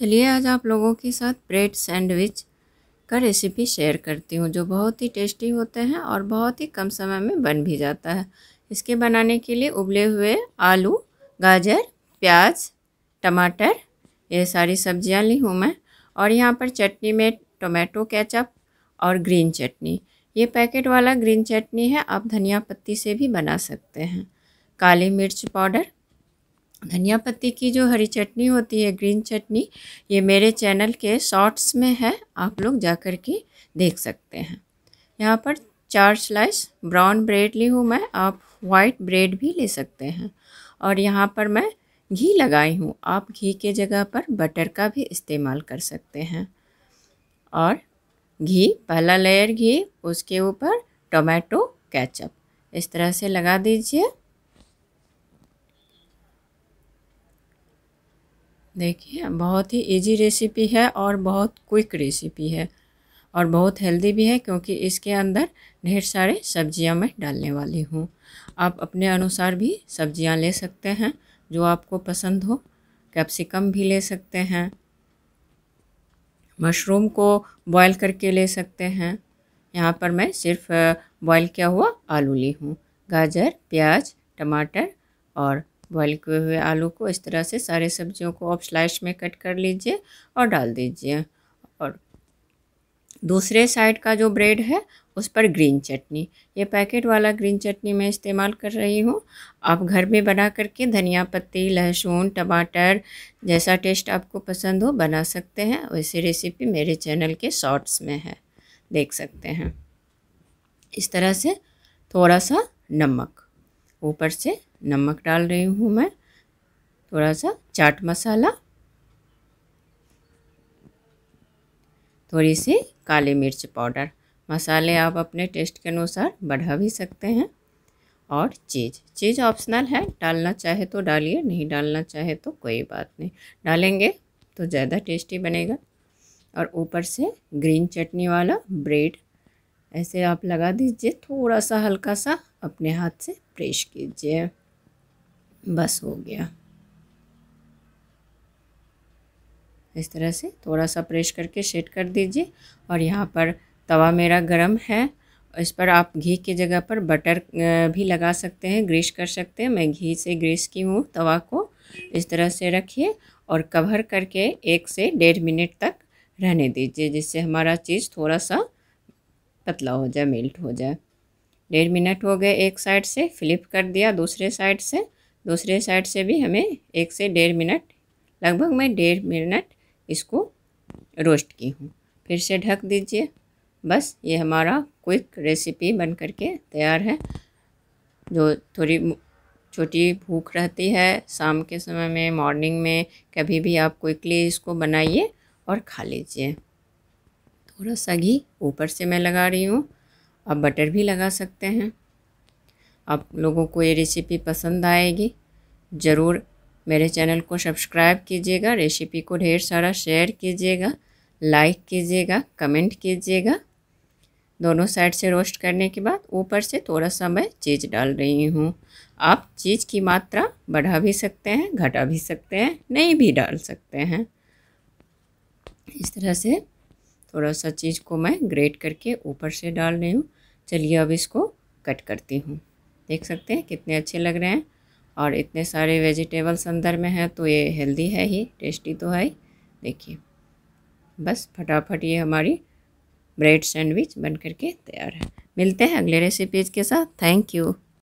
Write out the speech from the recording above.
चलिए आज आप लोगों के साथ ब्रेड सैंडविच का रेसिपी शेयर करती हूँ जो बहुत ही टेस्टी होते हैं और बहुत ही कम समय में बन भी जाता है इसके बनाने के लिए उबले हुए आलू गाजर प्याज टमाटर ये सारी सब्जियाँ ली हूँ मैं और यहाँ पर चटनी में टोमेटो केचप और ग्रीन चटनी ये पैकेट वाला ग्रीन चटनी है आप धनिया पत्ती से भी बना सकते हैं काली मिर्च पाउडर धनिया पत्ती की जो हरी चटनी होती है ग्रीन चटनी ये मेरे चैनल के शॉर्ट्स में है आप लोग जा कर के देख सकते हैं यहाँ पर चार स्लाइस ब्राउन ब्रेड ली हूँ मैं आप वाइट ब्रेड भी ले सकते हैं और यहाँ पर मैं घी लगाई हूँ आप घी के जगह पर बटर का भी इस्तेमाल कर सकते हैं और घी पहला लेयर घी उसके ऊपर टोमेटो कैचअप इस तरह से लगा दीजिए देखिए बहुत ही इजी रेसिपी है और बहुत क्विक रेसिपी है और बहुत हेल्दी भी है क्योंकि इसके अंदर ढेर सारे सब्जियां मैं डालने वाली हूँ आप अपने अनुसार भी सब्जियां ले सकते हैं जो आपको पसंद हो कैप्सिकम भी ले सकते हैं मशरूम को बॉईल करके ले सकते हैं यहाँ पर मैं सिर्फ बॉईल किया हुआ आलू ली हूँ गाजर प्याज टमाटर और बॉईल किए हुए आलू को इस तरह से सारे सब्जियों को आप स्लाइस में कट कर लीजिए और डाल दीजिए और दूसरे साइड का जो ब्रेड है उस पर ग्रीन चटनी ये पैकेट वाला ग्रीन चटनी मैं इस्तेमाल कर रही हूँ आप घर में बना करके धनिया पत्ती लहसुन टमाटर जैसा टेस्ट आपको पसंद हो बना सकते हैं वैसी रेसिपी मेरे चैनल के शॉर्ट्स में है देख सकते हैं इस तरह से थोड़ा सा नमक ऊपर से नमक डाल रही हूँ मैं थोड़ा सा चाट मसाला थोड़ी सी काली मिर्च पाउडर मसाले आप अपने टेस्ट के अनुसार बढ़ा भी सकते हैं और चीज़ चीज़ ऑप्शनल है डालना चाहे तो डालिए नहीं डालना चाहे तो कोई बात नहीं डालेंगे तो ज़्यादा टेस्टी बनेगा और ऊपर से ग्रीन चटनी वाला ब्रेड ऐसे आप लगा दीजिए थोड़ा सा हल्का सा अपने हाथ से प्रेश कीजिए बस हो गया इस तरह से थोड़ा सा प्रेस करके सेट कर दीजिए और यहाँ पर तवा मेरा गरम है इस पर आप घी की जगह पर बटर भी लगा सकते हैं ग्रीस कर सकते हैं मैं घी से ग्रीस की हूँ तवा को इस तरह से रखिए और कवर करके एक से डेढ़ मिनट तक रहने दीजिए जिससे हमारा चीज़ थोड़ा सा पतला हो जाए मेल्ट हो जाए डेढ़ मिनट हो गए एक साइड से फ्लिप कर दिया दूसरे साइड से दूसरे साइड से भी हमें एक से डेढ़ मिनट लगभग मैं डेढ़ मिनट इसको रोस्ट की हूँ फिर से ढक दीजिए बस ये हमारा क्विक रेसिपी बन करके तैयार है जो थोड़ी छोटी भूख रहती है शाम के समय में मॉर्निंग में कभी भी आप क्विकली इसको बनाइए और खा लीजिए थोड़ा सा घी ऊपर से मैं लगा रही हूँ आप बटर भी लगा सकते हैं आप लोगों को ये रेसिपी पसंद आएगी ज़रूर मेरे चैनल को सब्सक्राइब कीजिएगा रेसिपी को ढेर सारा शेयर कीजिएगा लाइक कीजिएगा कमेंट कीजिएगा दोनों साइड से रोस्ट करने के बाद ऊपर से थोड़ा सा मैं चीज़ डाल रही हूँ आप चीज़ की मात्रा बढ़ा भी सकते हैं घटा भी सकते हैं नहीं भी डाल सकते हैं इस तरह से थोड़ा सा चीज़ को मैं ग्रेट करके ऊपर से डाल रही हूँ चलिए अब इसको कट करती हूँ देख सकते हैं कितने अच्छे लग रहे हैं और इतने सारे वेजिटेबल्स अंदर में हैं तो ये हेल्दी है ही टेस्टी तो है ही देखिए बस फटाफट ये हमारी ब्रेड सैंडविच बन करके तैयार है मिलते हैं अगले रेसिपीज़ के साथ थैंक यू